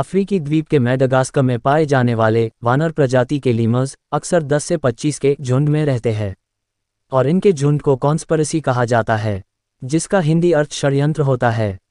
अफ्रीकी द्वीप के मैडगास्कर में पाए जाने वाले वानर प्रजाति के लीमर्स अक्सर 10 से 25 के झुंड में रहते हैं और इनके झुंड को कॉन्स्परेसी कहा जाता है जिसका हिंदी अर्थ षड्यंत्र होता है